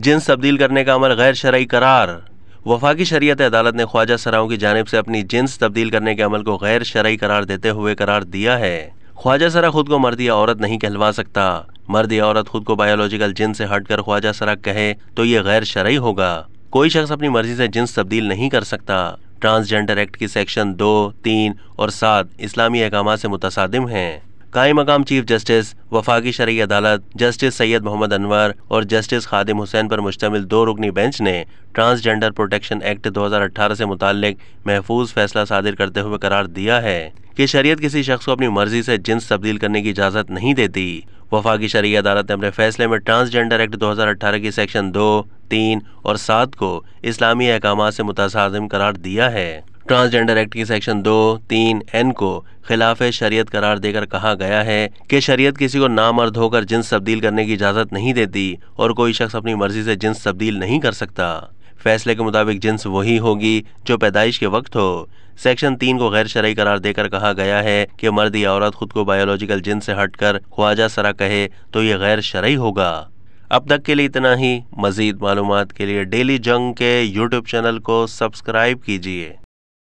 jeans तब्दील करने का अमल गैर शरा करार वफाकी शरीत अदालत ने ख्वाजा सराओं की जानब से अपनी जिन्स तब्दील करने के अमल को गैर शरा करार देते हुए करार दिया है ख्वाजा सरा खुद को मर्द या औरत नहीं कहलवा सकता मर्द या औरत खुद को बायोलॉजिकल जिन से हटकर ख्वाजा सरा कहे तो ये गैर शरा होगा कोई शख्स अपनी मर्जी से जिन्स तब्दील नहीं कर सकता ट्रांसजेंडर एक्ट की सेक्शन दो तीन और सात इस्लामी अहकाम से मुतसादिम हैं कायम मकाम चीफ जस्टिस वफाकी शरी अदालत जस्टिस सैयद मोहम्मद अनवर और जस्टिस खादिम हुसैन पर मुश्तमिल दो रुकनी बेंच ने ट्रांसजेंडर प्रोटेक्शन एक्ट 2018 से मुतल महफूज फैसला सादिर करते हुए करार दिया है कि शरीयत किसी शख्स को अपनी मर्जी से जिन्स तब्दील करने की इजाज़त नहीं देती वफाकी शरी अदालत ने अपने फैसले में ट्रांसजेंडर एक्ट 2018 की सेक्शन दो तीन और सात को इस्लामी अहकाम से मुतसाजम करार दिया है ट्रांसजेंडर एक्ट की सेक्शन दो तीन एन को खिलाफ शरीयत करार देकर कहा गया है कि शरीयत किसी को नामर्द होकर जिन्स तब्दील करने की इजाज़त नहीं देती और कोई शख्स अपनी मर्जी से जिन्स तब्दील नहीं कर सकता फैसले के मुताबिक जिन्स वही होगी जो पैदाइश के वक्त हो सेक्शन तीन को गैर शरा करार देकर कहा गया है कि मर्द या औरत खुद को बायोलॉजिकल जिन्स से हटकर ख्वाजा सरा कहे तो ये गैर शरा होगा अब तक के लिए इतना ही मज़ीद मालूम के लिए डेली जंग के यूट्यूब चैनल को सब्सक्राइब कीजिए